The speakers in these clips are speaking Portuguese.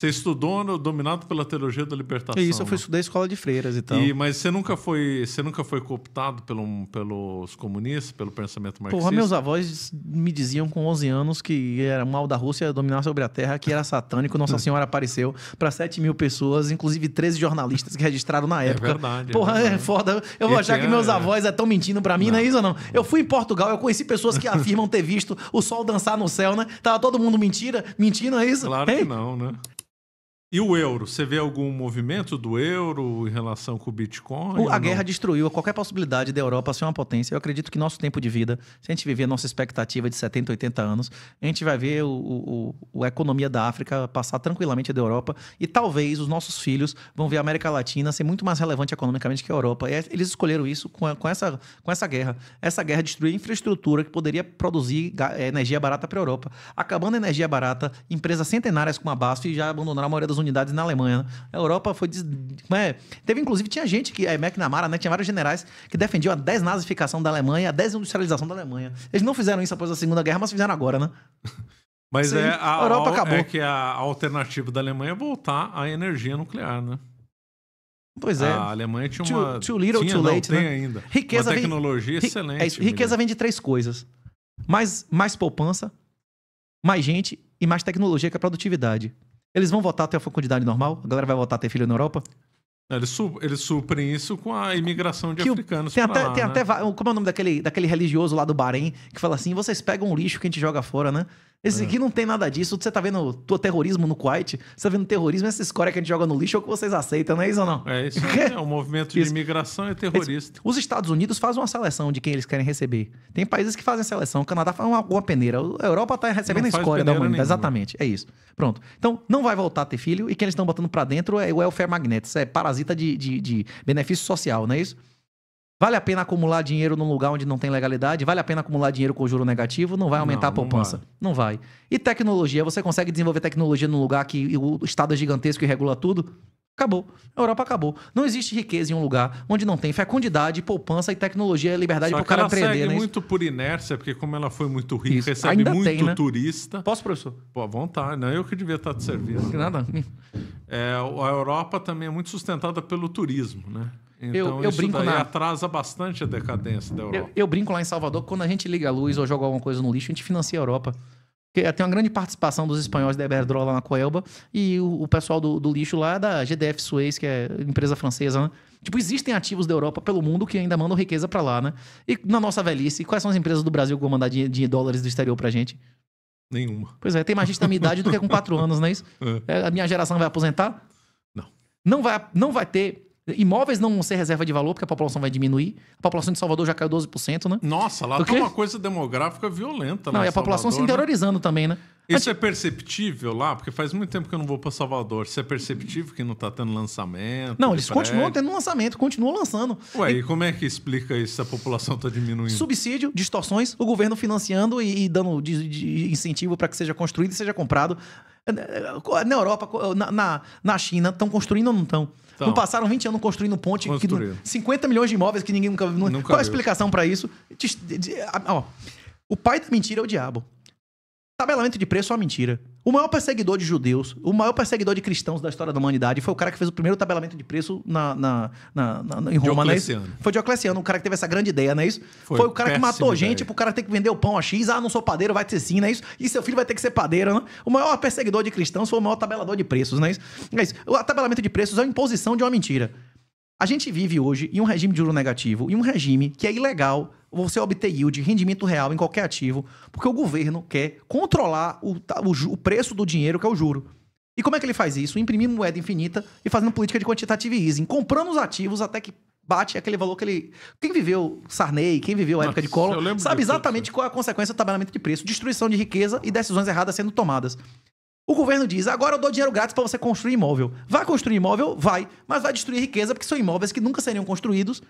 Você estudou no, dominado pela teologia da libertação. Isso, eu fui né? estudar estudar escola de freiras então. e tal. mas você nunca foi, você nunca foi cooptado pelo, pelos comunistas, pelo pensamento marxista? Porra, meus avós me diziam com 11 anos que era mal da Rússia dominar sobre a Terra, que era satânico. Nossa Senhora apareceu para 7 mil pessoas, inclusive 13 jornalistas que registraram na é época. É verdade. Porra, é, verdade. é foda. Eu vou e achar que, meus é- avós estão é mentindo para mim, não. É não é isso ou não? Eu fui em Portugal, eu conheci pessoas que afirmam ter visto o sol dançar no céu, né? Tava todo mundo mentira, mentindo, é isso? Claro que não, né? E o euro, você vê algum movimento do euro em relação com o Bitcoin? a guerra destruiu qualquer possibilidade da Europa ser uma potência. Eu acredito que nosso tempo de vida, se a gente viver nossa expectativa de 70, 80 anos, a gente vai ver o, o, o a economia da África passar tranquilamente da Europa e talvez os nossos filhos vão ver a América Latina ser muito mais relevante economicamente que a Europa. E é, eles escolheram isso com, a, com essa, com essa guerra. Essa guerra destruiu a infraestrutura que poderia produzir eh, energia barata para a Europa. Acabando a energia barata, empresas centenárias como a BASF já abandonaram a maioria dos unidades na Alemanha. Né? A Europa foi. Des... É, teve, inclusive, tinha gente que. É, McNamara, né? Tinha vários generais que defendiam a desnazificação da Alemanha, a desindustrialização da Alemanha. Eles não fizeram isso após a Segunda Guerra, mas fizeram agora, né? Mas Sim, é, a, a Europa é acabou. É que a alternativa da Alemanha é voltar à energia nuclear, né? Pois é. A Alemanha tinha uma. Too little, tinha, too late. Não, né? ainda. Riqueza uma tecnologia vem, excelente. É isso, riqueza vem de três coisas: mais, mais poupança, mais gente e mais tecnologia, que é a produtividade. Eles vão votar ter a fecundidade normal? A galera vai votar ter filho na Europa? Eles, su eles suprem isso com a imigração de que africanos. Tem, até, lá, tem né? até. Como é o nome daquele, daquele religioso lá do Bahrein que fala assim: vocês pegam o lixo que a gente joga fora, né? Esse aqui hum. não tem nada disso. Você tá vendo o terrorismo no Kuwait? Você tá vendo terrorismo, essa escória que a gente joga no lixo é o que vocês aceitam, não é isso ou não? É isso. é o um movimento de imigração é terrorista. Os Estados Unidos fazem uma seleção de quem eles querem receber. Tem países que fazem seleção. O Canadá faz uma, uma peneira. A Europa tá recebendo a escória da humanidade. Nenhuma. Exatamente. É isso. Pronto. Então, não vai voltar a ter filho e quem eles estão botando para dentro é o welfare magnet. Isso é parasita de, de, de benefício social, não é isso? Vale a pena acumular dinheiro num lugar onde não tem legalidade? Vale a pena acumular dinheiro com juro negativo? Não vai aumentar não, a poupança. Não vai. não vai. E tecnologia? Você consegue desenvolver tecnologia num lugar que o Estado é gigantesco e regula tudo? Acabou. A Europa acabou. Não existe riqueza em um lugar onde não tem fecundidade, poupança e tecnologia, e liberdade para o cara ela aprender. Segue né? muito por inércia, porque como ela foi muito rica, Isso. recebe Ainda muito tem, né? turista. Posso, professor? Pô, à vontade. Não é eu que devia estar de serviço. Nada. É, a Europa também é muito sustentada pelo turismo, né? Então eu, eu brinco na... atrasa bastante a decadência da Europa. Eu, eu, brinco lá em Salvador quando a gente liga a luz ou joga alguma coisa no lixo, a gente financia a Europa. Porque eh, tem uma grande participação dos espanhóis da Iberdrola na Coelba e o, o pessoal do, do, lixo lá é da GDF Suez, que é empresa francesa, né? Tipo, existem ativos da Europa pelo mundo que ainda mandam riqueza para lá, né? E na nossa velhice, quais são as empresas do Brasil que vão mandar de, dólares do exterior pra gente? Nenhuma. Pois é, tem mais gente na minha idade do que com 4 anos, não é isso? É. É, a minha geração vai aposentar? Não. Não vai, não vai ter Imóveis não vão ser reserva de valor, porque a população vai diminuir. A população de Salvador já caiu 12%, né? Nossa, lá porque... tá uma coisa demográfica violenta. Não, e a Salvador, população se né? interiorizando né? também, né? Isso Antes... é perceptível lá? Porque faz muito tempo que eu não vou para Salvador. Isso é perceptível que não tá tendo lançamento? Não, eles prédio. continuam tendo lançamento, continuam lançando. Ué, e... e... como é que explica isso? A população tá diminuindo? Subsídio, distorções, o governo financiando e, e dando de, de incentivo para que seja construído e seja comprado. Na Europa, na, na, China, estão construindo ou não estão? Então, não passaram 20 anos construindo ponte, construiu. que, 50 milhões de imóveis que ninguém nunca, nunca Qual a explicação para isso? De, de, de, ó, o pai da mentira é o diabo. Tabelamento de preço é uma mentira. O maior perseguidor de judeus, o maior perseguidor de cristãos da história da humanidade foi o cara que fez o primeiro tabelamento de preço na, na, na, na em Roma, né? Foi Diocleciano, o cara que teve essa grande ideia, não é isso? Foi, foi o cara que matou ideia. gente, pro cara ter que vender o pão a X, ah, não sou padeiro, vai ser sim, não é isso? E seu filho vai ter que ser padeiro, né? O maior perseguidor de cristãos foi o maior tabelador de preços, não é isso? Não é isso. O tabelamento de preços é a imposição de uma mentira. A gente vive hoje em um regime de juro negativo, em um regime que é ilegal, você obter yield, rendimento real em qualquer ativo, porque o governo quer controlar o, o, o preço do dinheiro, que é o juro. E como é que ele faz isso? Imprimindo moeda infinita e fazendo política de quantitative easing, comprando os ativos até que bate aquele valor que ele. Quem viveu Sarney, quem viveu a época Nossa, de Collor, sabe exatamente qual é a consequência do tabelamento de preço, destruição de riqueza e decisões erradas sendo tomadas. O governo diz: agora eu dou dinheiro grátis para você construir imóvel. Vai construir imóvel? Vai, mas vai destruir riqueza porque são imóveis que nunca seriam construídos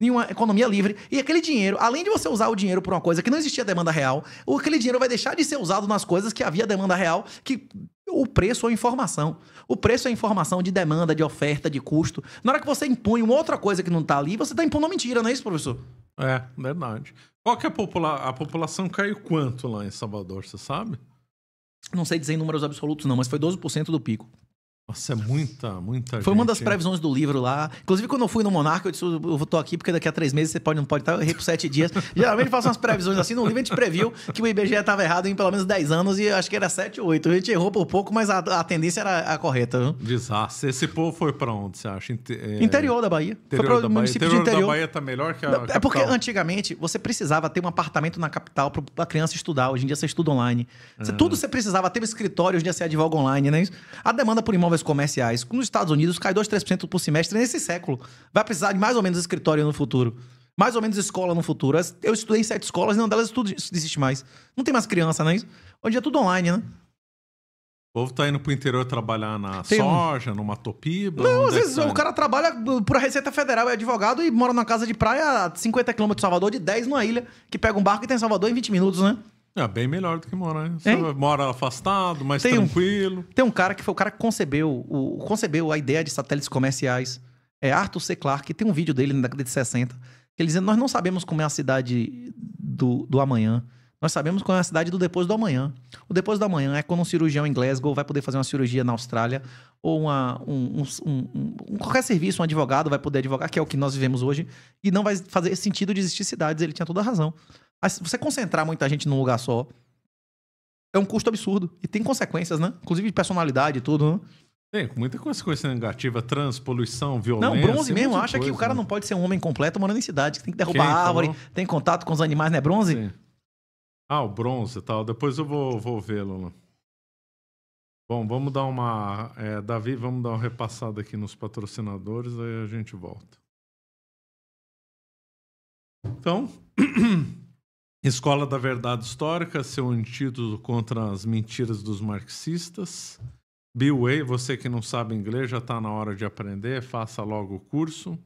em uma economia livre. E aquele dinheiro, além de você usar o dinheiro para uma coisa que não existia demanda real, aquele dinheiro vai deixar de ser usado nas coisas que havia demanda real, que o preço é informação. O preço é informação de demanda, de oferta, de custo. Na hora que você impõe uma outra coisa que não está ali, você está impondo uma mentira, não é isso, professor? É, verdade. Qual que é a, popula a população caiu quanto lá em Salvador, você sabe? Não sei dizer em números absolutos, não, mas foi 12% do pico. Nossa, é muita, muita Foi gente. uma das previsões do livro lá. Inclusive, quando eu fui no Monarca, eu disse: eu tô aqui porque daqui a três meses você pode, não pode estar. Tá? Eu errei por sete dias. Geralmente, eu faço umas previsões assim. No livro, a gente previu que o IBGE estava errado em pelo menos dez anos e acho que era sete ou oito. A gente errou por pouco, mas a, a tendência era a correta. Viu? Desastre. Esse povo foi pra onde, você acha? Inter... É, interior da Bahia. Interior foi para o município interior de interior. da Bahia tá melhor que a. É porque antigamente você precisava ter um apartamento na capital para a criança estudar. Hoje em dia você estuda online. Você, é. Tudo você precisava ter um escritório, hoje em dia você é advoga online, né? A demanda por imóvel imóveis comerciais. Nos Estados Unidos, cai 2, 3% por semestre nesse século. Vai precisar de mais ou menos escritório no futuro. Mais ou menos escola no futuro. Eu estudei em sete escolas, nenhuma delas tudo desiste mais. Não tem mais criança, né? Hoje é tudo online, né? O povo tá indo pro interior trabalhar na tem soja, um... numa topiba. Não, às é vezes o tá? cara trabalha pra Receita Federal, é advogado e mora numa casa de praia a 50 quilômetros de Salvador, de 10 numa ilha, que pega um barco e tem Salvador em 20 minutos, né? É bem melhor do que morar. Você hein? mora afastado, mais tem tranquilo. Um, tem um cara que foi o cara que concebeu, o, concebeu a ideia de satélites comerciais. É Arthur C. Clarke. Tem um vídeo dele na década de 60. Ele dizendo, nós não sabemos como é a cidade do, do amanhã. Nós sabemos qual é a cidade do depois do amanhã. O depois do amanhã é quando um cirurgião em Glasgow vai poder fazer uma cirurgia na Austrália, ou uma, um, um, um, qualquer serviço, um advogado vai poder advogar, que é o que nós vivemos hoje, e não vai fazer sentido de existir cidades. Ele tinha toda a razão. Você concentrar muita gente num lugar só é um custo absurdo. E tem consequências, né? Inclusive de personalidade e tudo, né? Tem, muita consequência negativa, trans, poluição, violência. Não, bronze mesmo acha coisa, que o cara né? não pode ser um homem completo morando em cidade, que tem que derrubar Quem, tá árvore, falou? tem contato com os animais, né? Bronze? Sim. Ah, o bronze e tal. Depois eu vou, vou vê-lo. Bom, vamos dar uma. É, Davi, vamos dar uma repassada aqui nos patrocinadores, aí a gente volta. Então. Escola da Verdade Histórica, seu antídoto contra as mentiras dos marxistas. Bill Way, você que não sabe inglês, já está na hora de aprender, faça logo o curso.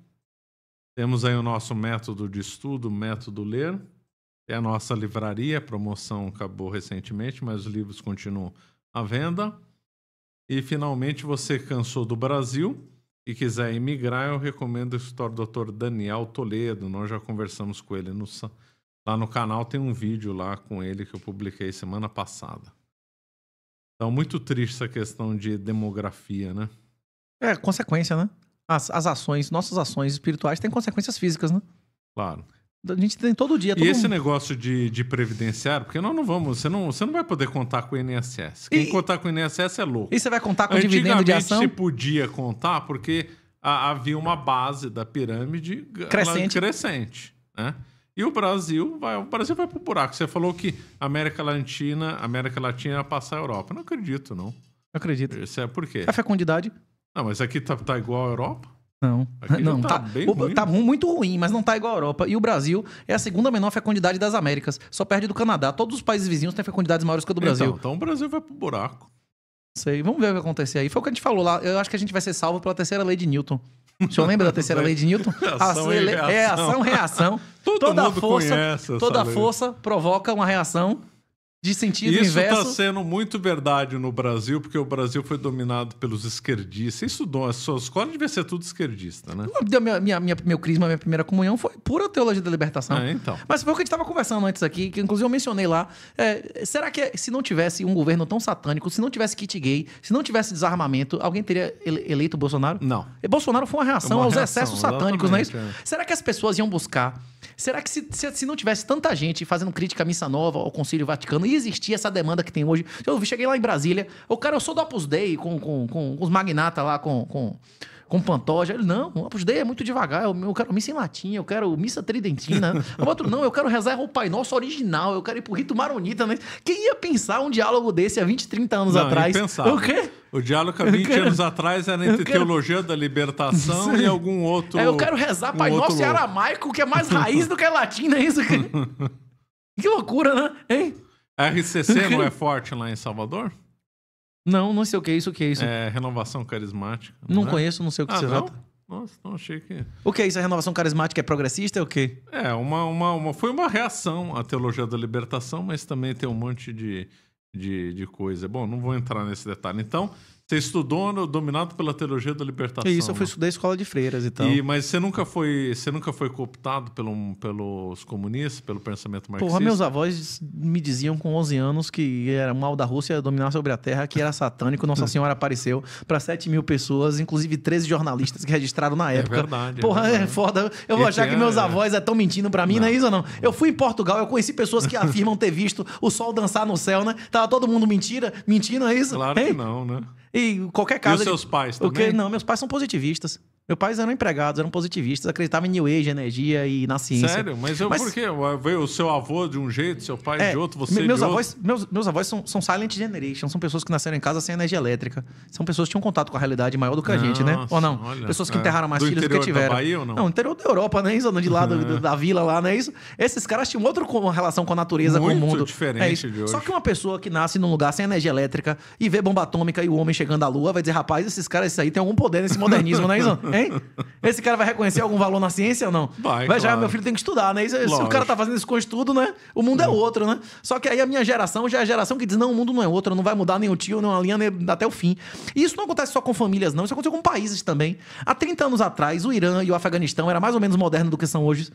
Temos aí o nosso método de estudo, método ler. É a nossa livraria, a promoção acabou recentemente, mas os livros continuam à venda. E finalmente, você cansou do Brasil e quiser emigrar, eu recomendo o escritório do Dr. Daniel Toledo. Nós já conversamos com ele no Lá no canal tem um vídeo lá com ele que eu publiquei semana passada. Então, muito triste essa questão de demografia, né? É, consequência, né? As, as ações, nossas ações espirituais têm consequências físicas, né? Claro. A gente tem todo dia. Todo e esse mundo... negócio de, de previdenciário, porque nós não vamos, você não, você não vai poder contar com o INSS. Quem e... contar com o INSS é louco. E você vai contar com o dividendo de ação? se podia contar porque a, havia uma base da pirâmide crescente. crescente né? E o Brasil vai, o Brasil vai pro buraco. Você falou que América Latina, América Latina ia passar a Europa. não acredito, não. acredito. Isso é por quê? A fecundidade. Não, mas aqui tá, tá igual à Europa? Não, aqui não, tá, tá, bem o, ruim. tá muito ruim, mas não tá igual à Europa. E o Brasil é a segunda menor fecundidade das Américas. Só perde do Canadá. Todos os países vizinhos têm fecundidades maiores que a do Brasil. Então, então o Brasil vai pro buraco. Sei, vamos ver o que vai acontecer aí. Foi o que a gente falou lá. Eu acho que a gente vai ser salvo pela terceira lei de Newton. O senhor lembra da terceira lei de Newton? ação, é, ação e reação. É ação, reação. Todo toda mundo força, conhece toda força provoca uma reação de sentido Isso tá inverso. Isso está sendo muito verdade no Brasil, porque o Brasil foi dominado pelos esquerdistas. Isso estudou, a sua escola devia ser tudo esquerdista, né? Minha, minha, minha, meu crisma, minha primeira comunhão foi pura teologia da libertação. É, então. Mas foi o que a gente estava conversando antes aqui, que inclusive eu mencionei lá. É, será que se não tivesse um governo tão satânico, se não tivesse kit gay, se não tivesse desarmamento, alguém teria eleito o Bolsonaro? Não. E Bolsonaro foi uma reação uma aos reação, excessos satânicos, não é isso? É. Será que as pessoas iam buscar? Será que se, se, se não tivesse tanta gente fazendo crítica à missa nova, ao Concílio Vaticano, existir essa demanda que tem hoje. Eu cheguei lá em Brasília, o cara, eu sou do Opus Dei, com, com, com os magnatas lá, com, com, com Pantoja. Ele, não, o Opus Dei é muito devagar, eu, eu quero missa em latim, eu quero missa tridentina. o outro, não, eu quero rezar o Pai Nosso original, eu quero ir pro rito maronita. Né? Quem ia pensar um diálogo desse há 20, 30 anos não, atrás? Pensar. O quê? O diálogo há 20 quero... anos atrás era entre quero... teologia da libertação Sim. e algum outro. É, eu quero rezar um Pai outro... Nosso e aramaico, que é mais raiz do que é latim, não é isso? que loucura, né? Hein? A RCC não é forte lá em Salvador? Não, não sei o que é isso, o que é isso. É renovação carismática. Não, não é? conheço, não sei o que ah, se não? trata. Nossa, não achei que. O que é isso? A é renovação carismática é progressista? É o quê? É, uma, uma, uma, foi uma reação à teologia da libertação, mas também tem um monte de, de, de coisa. Bom, não vou entrar nesse detalhe. Então, você estudou no, dominado pela teologia da libertação. E isso, eu fui né? estudar estudar escola de freiras e então. tal. E, mas você nunca foi, você nunca foi cooptado pelo, pelos comunistas, pelo pensamento marxista? Porra, meus avós me diziam com 11 anos que era mal da Rússia dominar sobre a Terra, que era satânico, Nossa Senhora apareceu para 7 mil pessoas, inclusive 13 jornalistas que registraram na é época. É verdade. Porra, é, verdade. é foda. Eu vou achar que, meus avós estão é mentindo para mim, não. É não. é isso ou não? Eu fui em Portugal, eu conheci pessoas que afirmam ter visto o sol dançar no céu, né? Tava todo mundo mentira, mentindo, é isso? Claro que não, né? E qualquer caso E os seus pais também? O que, não, meus pais são positivistas. Meu pai eram empregados, eram positivistas, acreditavam em New Age, energia e na ciência. Sério? Mas, eu, Mas... por quê? Veio o seu avô de um jeito, seu pai é, de outro, você meus de avós, Meus, meus avós são, são silent generation, são pessoas que nasceram em casa sem energia elétrica. São pessoas que tinham contato com a realidade maior do que Nossa, a gente, né? Ou não? Olha, pessoas que é. enterraram mais filhos do que tiveram. Da Bahia, ou não? não, interior da Europa, né? Isso, de lá uhum. da vila lá, né? Isso. Esses caras tinham outra relação com a natureza, Muito com o mundo. É diferente é isso. de hoje. Só que uma pessoa que nasce num lugar sem energia elétrica e vê bomba atômica e o homem chegando à lua vai dizer, rapaz, esses caras, isso aí tem algum poder nesse modernismo, né? Isso? É esse cara vai reconhecer algum valor na ciência ou não? Vai, vai claro. já, meu filho tem que estudar, né? se o cara tá fazendo isso com estudo, né? O mundo é uhum. outro, né? Só que aí a minha geração já é a geração que diz, não, o mundo não é outro, não vai mudar nem o tio, nem a linha, nem até o fim. E isso não acontece só com famílias, não. Isso aconteceu com países também. Há 30 anos atrás, o Irã e o Afeganistão era mais ou menos moderno do que são hoje.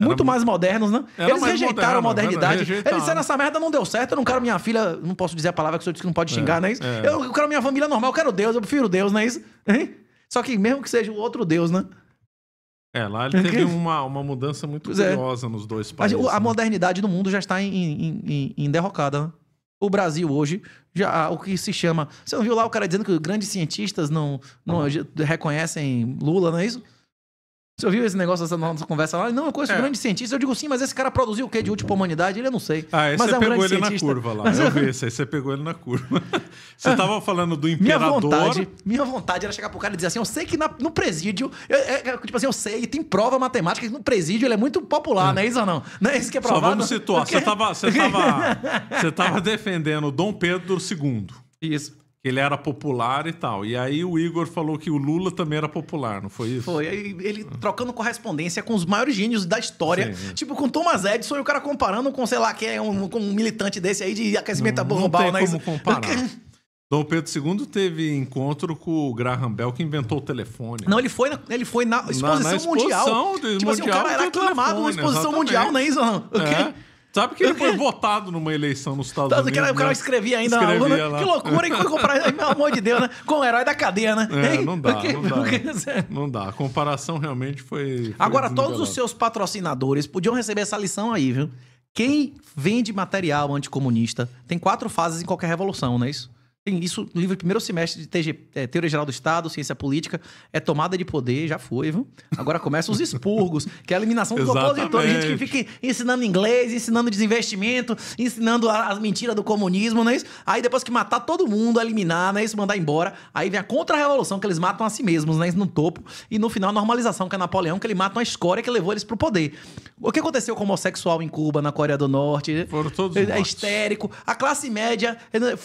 Muito era, mais modernos, né? Eles rejeitaram moderno, a modernidade. Rejeitaram. Eles disseram, essa merda não deu certo, eu não quero minha filha... Não posso dizer a palavra que o senhor disse que não pode é, xingar, é, né? não é isso? É. Eu quero minha família normal, eu quero Deus, eu prefiro Deus, não é isso? Hein? Só que mesmo que seja o outro Deus, né? É, lá ele teve uma, uma mudança muito pois é. curiosa é. nos dois países. A, a né? modernidade do mundo já está em, em, em, em derrocada. Né? O Brasil hoje, já, o que se chama. Você não viu lá o cara dizendo que grandes cientistas não, não ah. reconhecem Lula, não é isso? Você ouviu esse negócio dessa nossa conversa lá? Não, eu conheço é. um grande cientista. Eu digo, sim, mas esse cara produziu o quê de útil para a humanidade? Ele eu não sei. Ah, esse mas você é um pegou ele cientista. na curva lá. Mas eu é vi isso aí, você pegou ele na curva. Você estava falando do imperador... Minha vontade, minha vontade era chegar pro cara e dizer assim, eu sei que na, no presídio... Eu, é, é, é, tipo assim, eu sei, e tem prova matemática que no presídio ele é muito popular, é. não é isso ou não? Não é isso que é provado? Só vamos situar. Você estava você tava, você tava defendendo Dom Pedro II. Isso que ele era popular e tal. E aí o Igor falou que o Lula também era popular, não foi isso? Foi. Ele trocando correspondência com os maiores gênios da história. Sim, tipo, com Thomas Edison e o cara comparando com, sei lá, que é um, um militante desse aí de aquecimento não, global, Não tem né? como comparar. Dom Pedro II teve encontro com o Graham Bell, que inventou o telefone. Não, ele foi na, ele foi na exposição, na, na exposição mundial. Exposição, tipo assim, o cara era aclamado na exposição exatamente. mundial, né, isso? Isan? É. Okay? É. Sabe que ele foi votado numa eleição nos Estados Unidos? Cara, né? O cara escrevia ainda escrevia Que loucura, hein? Foi comprar, pelo amor de Deus, né? Com o herói da cadeia, né? É, não dá, porque, não dá. Porque... Não dá. A comparação realmente foi... foi Agora, todos os seus patrocinadores podiam receber essa lição aí, viu? Quem vende material anticomunista tem quatro fases em qualquer revolução, não é isso? Tem isso no livro do primeiro semestre de TG, é, Teoria Geral do Estado, Ciência Política. É tomada de poder, já foi, viu? Agora começam os expurgos, que é a eliminação dos opositores. Gente que fica ensinando inglês, ensinando desinvestimento, ensinando as mentiras do comunismo, não é isso? Aí depois que matar todo mundo, eliminar, não é isso? Mandar embora. Aí vem a contra-revolução, que eles matam a si mesmos, né? isso? No topo. E no final, a normalização, que é Napoleão, que ele mata uma escória que levou eles pro poder. O que aconteceu com o homossexual em Cuba, na Coreia do Norte? Foram todos É mortos. histérico. A classe média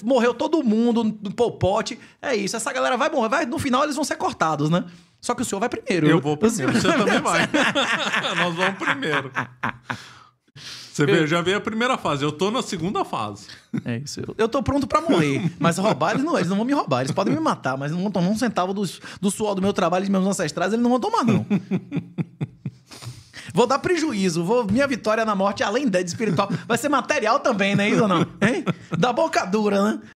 morreu todo mundo no popote. É isso. Essa galera vai morrer. Vai, no final eles vão ser cortados, né? Só que o senhor vai primeiro. Eu vou primeiro. Você também vai. Nós vamos primeiro. Você vê, eu... já veio a primeira fase, eu tô na segunda fase. É isso. Eu, eu tô pronto para morrer. mas roubar, eles não, eles não vão me roubar. Eles podem me matar, mas não vão tomar um centavo do, do suor do meu trabalho e dos meus ancestrais, eles não vão tomar, não. Vou dar prejuízo. Vou, minha vitória na morte, além da espiritual, vai ser material também, né, isso ou não? Hein? Da boca dura, né?